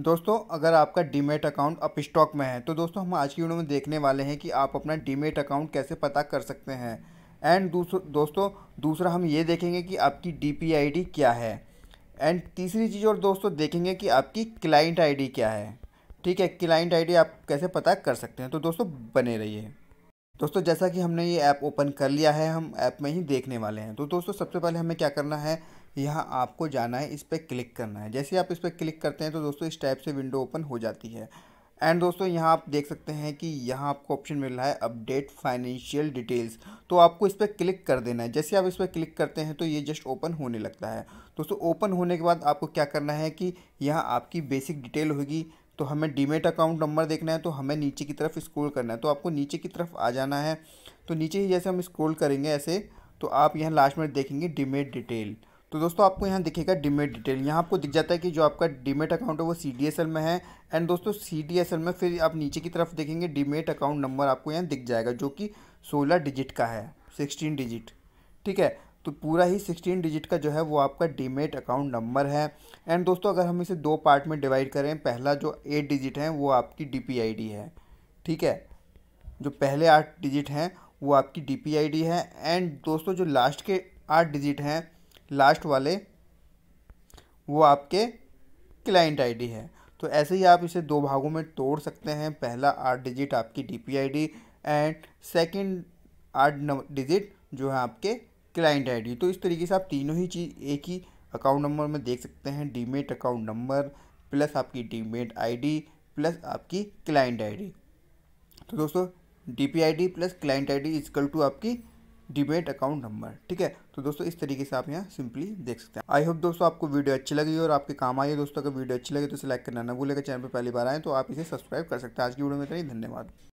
दोस्तों अगर आपका डीमेट अकाउंट अप स्टॉक में है तो दोस्तों हम आज की वीडियो में देखने वाले हैं कि आप अपना डीमेट अकाउंट कैसे पता कर सकते हैं एंड दूसर, दोस्तों दूसरा हम ये देखेंगे कि आपकी डी पी क्या है एंड तीसरी चीज़ और दोस्तों देखेंगे कि आपकी क्लाइंट आईडी क्या है ठीक है क्लाइंट आईडी आप कैसे पता कर सकते हैं तो दोस्तों बने रहिए दोस्तों जैसा कि हमने ये ऐप ओपन कर लिया है हम ऐप में ही देखने वाले हैं तो दोस्तों सबसे पहले हमें क्या करना है यहाँ आपको जाना है इस पर क्लिक करना है जैसे आप इस पर क्लिक करते हैं तो दोस्तों इस टाइप से विंडो ओपन हो जाती है एंड दोस्तों यहाँ आप देख सकते हैं कि यहाँ आपको ऑप्शन मिल रहा है अपडेट फाइनेंशियल डिटेल्स तो आपको इस पर क्लिक कर देना है जैसे आप इस पर क्लिक करते हैं तो ये जस्ट ओपन होने लगता है दोस्तों ओपन होने के बाद आपको क्या करना है कि यहाँ आपकी बेसिक डिटेल होगी तो हमें डीमेट अकाउंट नंबर देखना है तो हमें नीचे की तरफ स्क्रोल करना है तो आपको नीचे की तरफ आ जाना है तो नीचे ही जैसे हम स्क्रोल करेंगे ऐसे तो आप यहाँ लास्ट में देखेंगे डीमेट डिटेल तो दोस्तों आपको यहाँ दिखेगा डीमेट डिटेल यहाँ आपको दिख जाता है कि जो आपका डीमेट अकाउंट है वो सी में है एंड दोस्तों सी में फिर आप नीचे की तरफ देखेंगे डीमेट अकाउंट नंबर आपको यहाँ दिख जाएगा जो कि सोलह डिजिट का है सिक्सटीन डिजिट ठीक है तो पूरा ही सिक्सटीन डिजिट का जो है वो आपका डीमेट अकाउंट नंबर है एंड दोस्तों अगर हम इसे दो पार्ट में डिवाइड करें पहला जो एट डिजिट है वो आपकी डी है ठीक है जो पहले आठ डिजिट हैं वो आपकी डी है एंड दोस्तों जो लास्ट के आठ डिजिट हैं लास्ट वाले वो आपके क्लाइंट आईडी है तो ऐसे ही आप इसे दो भागों में तोड़ सकते हैं पहला आठ डिजिट आपकी डी एंड सेकंड आठ डिजिट जो है आपके क्लाइंट आईडी तो इस तरीके से आप तीनों ही चीज़ एक ही अकाउंट नंबर में देख सकते हैं डीमेट अकाउंट नंबर प्लस आपकी डीमेट आईडी प्लस आपकी क्लाइंट आईडी तो दोस्तों D P I D plus client I D is equal to आपकी डिबेट अकाउंट नंबर ठीक है तो दोस्तों इस तरीके से आप यहाँ सिंपली देख सकते हैं आई होप दोस्तों आपको वीडियो अच्छी लगी और आपके काम आई है दोस्तों अगर वीडियो अच्छी लगे तो इसे लाइक करना ना भूलेगा चैनल पर पहली बार आए तो आप इसे सब्सक्राइब कर सकते हैं आज की वीडियो में इतना ही धन्यवाद